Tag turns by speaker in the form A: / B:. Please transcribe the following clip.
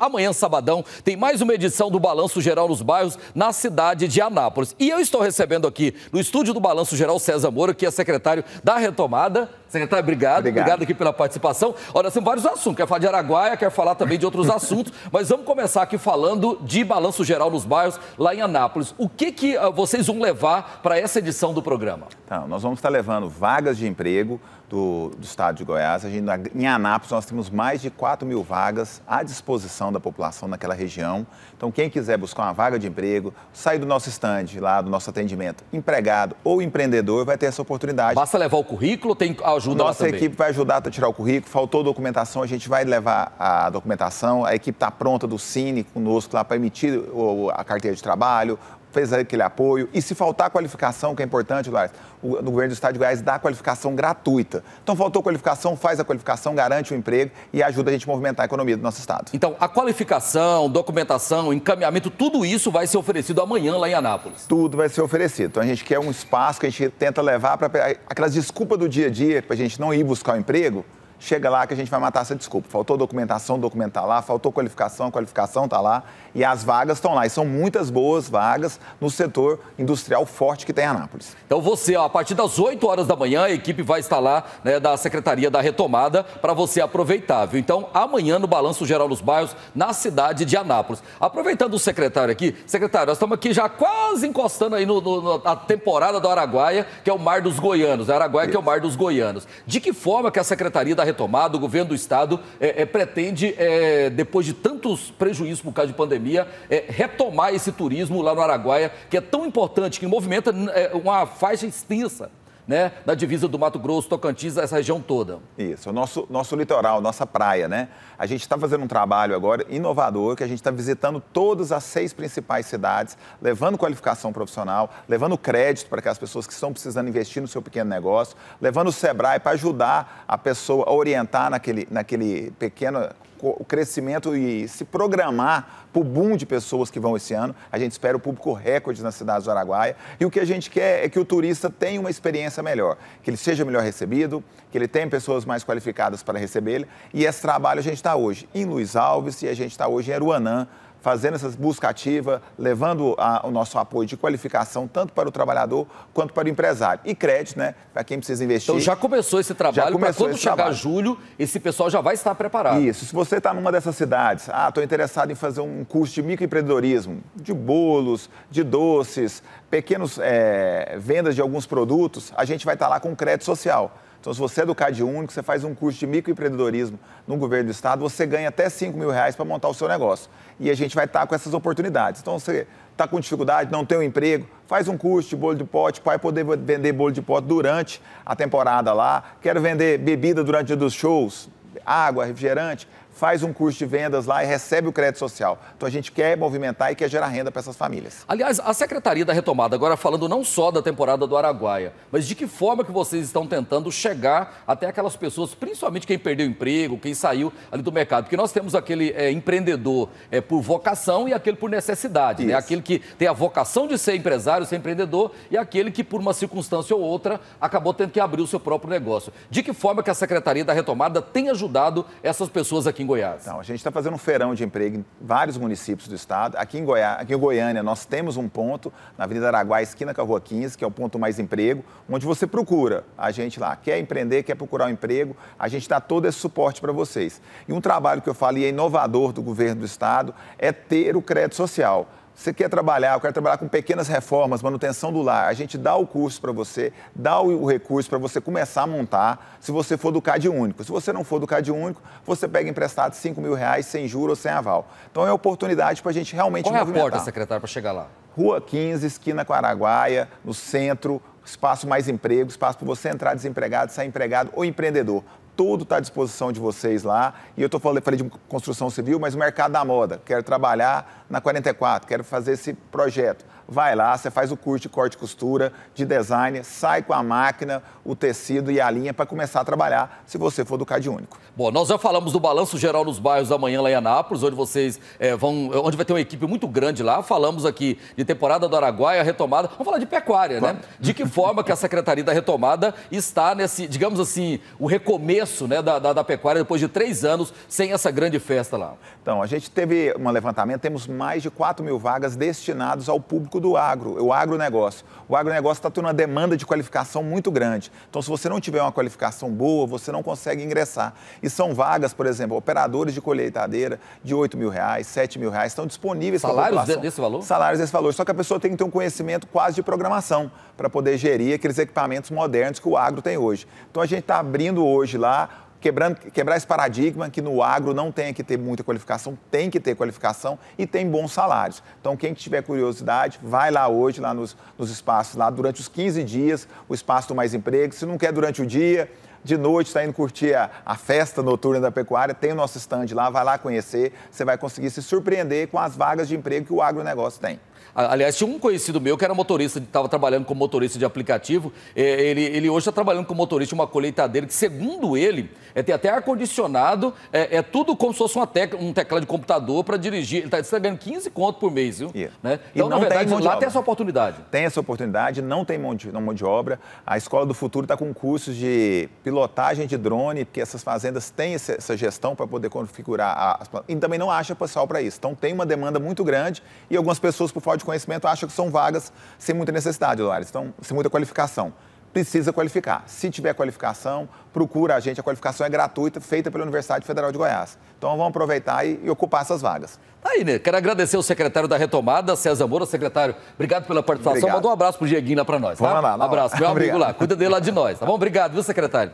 A: Amanhã, sabadão, tem mais uma edição do Balanço Geral nos Bairros na cidade de Anápolis. E eu estou recebendo aqui no estúdio do Balanço Geral César Moura, que é secretário da Retomada Secretário, obrigado. Obrigado, obrigado aqui pela participação. Olha, são vários assuntos. Quer falar de Araguaia, quer falar também de outros assuntos, mas vamos começar aqui falando de balanço geral nos bairros lá em Anápolis. O que, que ah, vocês vão levar para essa edição do programa? Então, nós vamos estar levando vagas de emprego
B: do, do estado de Goiás. Gente, em Anápolis, nós temos mais de 4 mil vagas à disposição da população naquela região. Então, quem quiser buscar uma vaga de emprego, sair do nosso estande lá, do nosso atendimento, empregado ou empreendedor, vai ter essa oportunidade. Basta
A: levar o currículo, tem ah, ajuda Nossa também. equipe
B: vai ajudar a tirar o currículo. Faltou documentação, a gente vai levar a documentação. A equipe está pronta do Cine conosco lá para emitir a carteira de trabalho, fez aquele apoio. E se faltar qualificação, que é importante, Luares, o, o governo do estado de Goiás dá qualificação gratuita. Então, faltou qualificação, faz a qualificação, garante o emprego e ajuda a gente a movimentar a economia do nosso estado. Então,
A: a qualificação, documentação, encaminhamento, tudo isso vai ser oferecido amanhã lá em Anápolis? Tudo vai
B: ser oferecido. Então, a gente quer um espaço que a gente tenta levar para aquelas desculpas do dia a dia, para a gente não ir buscar o um emprego chega lá que a gente vai matar essa desculpa. Faltou documentação, documento está lá, faltou qualificação, qualificação está lá, e as vagas estão lá. E são muitas boas vagas no setor industrial forte que tem Anápolis.
A: Então você, ó, a partir das 8 horas da manhã, a equipe vai estar lá né, da Secretaria da Retomada para você aproveitar, viu? Então, amanhã no Balanço Geral dos Bairros, na cidade de Anápolis. Aproveitando o secretário aqui, secretário, nós estamos aqui já quase encostando aí no, no, na temporada do Araguaia, que é o Mar dos Goianos. Araguaia, Isso. que é o Mar dos Goianos. De que forma que a Secretaria da retomada, o governo do estado é, é, pretende, é, depois de tantos prejuízos por causa de pandemia, é, retomar esse turismo lá no Araguaia, que é tão importante, que movimenta é, uma faixa extensa né, na divisa do Mato Grosso, Tocantins, essa
B: região toda. Isso, nosso, nosso litoral, nossa praia, né? A gente está fazendo um trabalho agora inovador, que a gente está visitando todas as seis principais cidades, levando qualificação profissional, levando crédito para que as pessoas que estão precisando investir no seu pequeno negócio, levando o Sebrae para ajudar a pessoa a orientar naquele, naquele pequeno o crescimento e se programar para o boom de pessoas que vão esse ano. A gente espera o público recorde nas cidades do Araguaia. E o que a gente quer é que o turista tenha uma experiência melhor, que ele seja melhor recebido, que ele tenha pessoas mais qualificadas para recebê-lo E esse trabalho a gente está hoje em Luiz Alves e a gente está hoje em Aruanã, fazendo essa busca ativa, levando a, o nosso apoio de qualificação tanto para o trabalhador quanto para o empresário. E crédito, né, para quem precisa investir. Então já
A: começou esse trabalho, para quando chegar trabalho.
B: julho, esse pessoal já vai estar preparado. Isso, se você está numa dessas cidades, ah, estou interessado em fazer um curso de microempreendedorismo, de bolos, de doces, pequenas é, eh, vendas de alguns produtos, a gente vai estar tá lá com crédito social. Então, se você é do CAD Único, você faz um curso de microempreendedorismo no governo do estado, você ganha até 5 mil reais para montar o seu negócio. E a gente vai estar tá com essas oportunidades. Então, você está com dificuldade, não tem um emprego, faz um curso de bolo de pote, vai poder vender bolo de pote durante a temporada lá. Quero vender bebida durante os shows, água, refrigerante faz um curso de vendas lá e recebe o crédito social. Então a gente quer movimentar e quer gerar renda para essas famílias.
A: Aliás, a Secretaria da Retomada, agora falando não só da temporada do Araguaia, mas de que forma que vocês estão tentando chegar até aquelas pessoas, principalmente quem perdeu emprego, quem saiu ali do mercado. Porque nós temos aquele é, empreendedor é, por vocação e aquele por necessidade. Né? Aquele que tem a vocação de ser empresário, ser empreendedor, e aquele que, por uma circunstância ou outra, acabou tendo que abrir o seu próprio negócio. De que forma que a Secretaria da Retomada tem ajudado essas pessoas aqui em Goiás? Então, a gente está fazendo um feirão de emprego
B: em vários municípios do estado. Aqui em, Goiá, aqui em Goiânia, nós temos um ponto na Avenida Araguá, esquina com a Rua 15, que é o ponto mais emprego, onde você procura a gente lá. Quer empreender, quer procurar um emprego, a gente dá todo esse suporte para vocês. E um trabalho que eu falei é inovador do governo do estado é ter o crédito social. Você quer trabalhar, eu quero trabalhar com pequenas reformas, manutenção do lar. A gente dá o curso para você, dá o recurso para você começar a montar, se você for do CAD único. Se você não for do CAD único, você pega emprestado 5 mil reais sem juros ou sem aval. Então é oportunidade para a gente realmente Qual é a porta,
A: secretário, para chegar lá?
B: Rua 15, esquina Araguaia, no centro, espaço mais emprego, espaço para você entrar desempregado, sair empregado ou empreendedor tudo está à disposição de vocês lá. E eu tô falando, falei de construção civil, mas o mercado da moda. Quero trabalhar na 44, quero fazer esse projeto vai lá, você faz o curso de corte e costura, de design, sai com a máquina, o tecido e a linha para começar a trabalhar, se você for do Cade
A: Único. Bom, nós já falamos do balanço geral nos bairros amanhã lá em Anápolis, onde vocês é, vão, onde vai ter uma equipe muito grande lá. Falamos aqui de temporada do Araguaia, retomada. Vamos falar de pecuária, né? De que forma que a Secretaria da Retomada está nesse, digamos assim, o recomeço né, da, da, da pecuária depois de três anos sem essa grande festa lá? Então, a gente
B: teve um levantamento, temos mais de 4 mil vagas destinadas ao público do agro, o agronegócio. O agronegócio está tendo uma demanda de qualificação muito grande. Então, se você não tiver uma qualificação boa, você não consegue ingressar. E são vagas, por exemplo, operadores de colheitadeira de 8 mil reais, 7 mil reais, estão disponíveis Salários desse valor? Salários desse valor. Só que a pessoa tem que ter um conhecimento quase de programação para poder gerir aqueles equipamentos modernos que o agro tem hoje. Então, a gente está abrindo hoje lá quebrando, quebrar esse paradigma que no agro não tem que ter muita qualificação, tem que ter qualificação e tem bons salários. Então, quem tiver curiosidade, vai lá hoje, lá nos, nos espaços, lá durante os 15 dias, o espaço do Mais Emprego. Se não quer durante o dia, de noite está indo curtir a, a, festa noturna da pecuária, tem o nosso stand lá, vai lá conhecer, você vai conseguir se surpreender com as vagas de emprego que o agronegócio tem.
A: Aliás, tinha um conhecido meu que era motorista, estava trabalhando como motorista de aplicativo. Ele, ele hoje está trabalhando como motorista de uma colheitadeira que, segundo ele, é, tem até ar-condicionado, é, é, tudo como se fosse uma tecla, um teclado de computador para dirigir. Ele está tá ganhando 15 conto por mês, viu? Yeah. Né? Então, na verdade, lá tem essa oportunidade. Tem essa
B: oportunidade, não tem mão de, mão de obra. A Escola do Futuro está com cursos de pilotagem de drone, porque essas fazendas têm essa gestão para poder configurar as e também não acha pessoal para isso. Então tem uma demanda muito grande e algumas pessoas, por falta de conhecimento, acham que são vagas sem muita necessidade, Lares, então, sem muita qualificação precisa qualificar. Se tiver qualificação, procura a gente. A qualificação é gratuita, feita pela Universidade Federal de Goiás. Então vamos aproveitar e, e ocupar essas vagas.
A: Tá aí, né? Quero agradecer o secretário da retomada, César Moura. Secretário, obrigado pela participação. Obrigado. Manda um abraço pro Dieguinho lá pra nós, tá? Vamos lá, lá. Abraço, meu amigo lá. Cuida dele lá de nós, tá bom? Obrigado, viu, secretário?